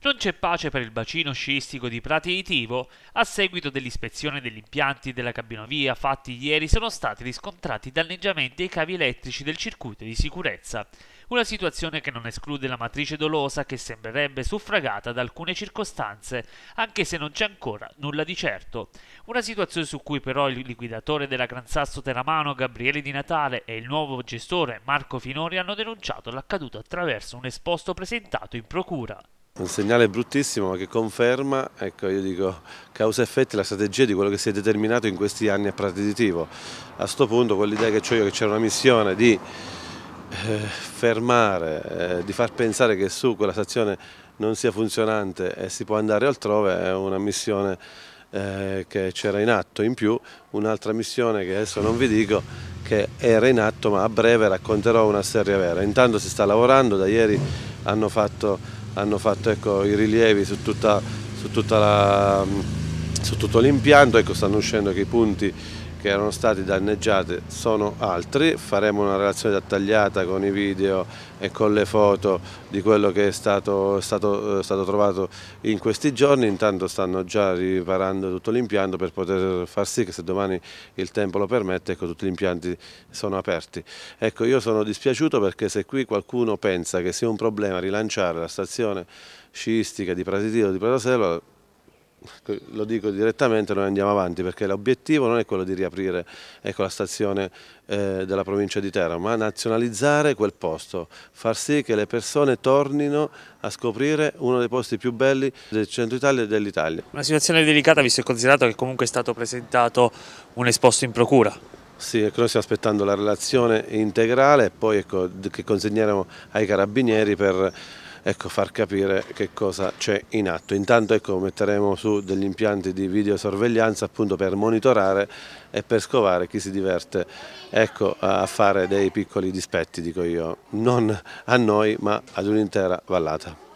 Non c'è pace per il bacino sciistico di Prati di Tivo. A seguito dell'ispezione degli impianti della cabinovia fatti ieri sono stati riscontrati danneggiamenti ai cavi elettrici del circuito di sicurezza. Una situazione che non esclude la matrice dolosa che sembrerebbe suffragata da alcune circostanze, anche se non c'è ancora nulla di certo. Una situazione su cui però il liquidatore della Gran Sasso Teramano Gabriele Di Natale e il nuovo gestore Marco Finori hanno denunciato l'accaduto attraverso un esposto presentato in procura un segnale bruttissimo ma che conferma, ecco io dico, causa effetti la strategia di quello che si è determinato in questi anni a Prati A sto punto quell'idea che ho io che c'era una missione di eh, fermare, eh, di far pensare che su quella stazione non sia funzionante e si può andare altrove è una missione eh, che c'era in atto, in più un'altra missione che adesso non vi dico che era in atto ma a breve racconterò una serie vera. Intanto si sta lavorando, da ieri hanno fatto hanno fatto ecco, i rilievi su, tutta, su, tutta la, su tutto l'impianto, ecco, stanno uscendo anche i punti che erano stati danneggiati sono altri, faremo una relazione dettagliata con i video e con le foto di quello che è stato, stato, eh, stato trovato in questi giorni, intanto stanno già riparando tutto l'impianto per poter far sì che se domani il tempo lo permette ecco, tutti gli impianti sono aperti. Ecco, io sono dispiaciuto perché se qui qualcuno pensa che sia un problema rilanciare la stazione sciistica di Prasitiro di Pratoselva lo dico direttamente, noi andiamo avanti perché l'obiettivo non è quello di riaprire ecco, la stazione eh, della provincia di Teramo, ma nazionalizzare quel posto, far sì che le persone tornino a scoprire uno dei posti più belli del centro Italia e dell'Italia. Una situazione delicata visto e considerato che comunque è stato presentato un esposto in procura. Sì, ecco, noi stiamo aspettando la relazione integrale e poi ecco, che consegneremo ai carabinieri per ecco, far capire che cosa c'è in atto. Intanto ecco, metteremo su degli impianti di videosorveglianza appunto per monitorare e per scovare chi si diverte ecco, a fare dei piccoli dispetti, dico io, non a noi ma ad un'intera vallata.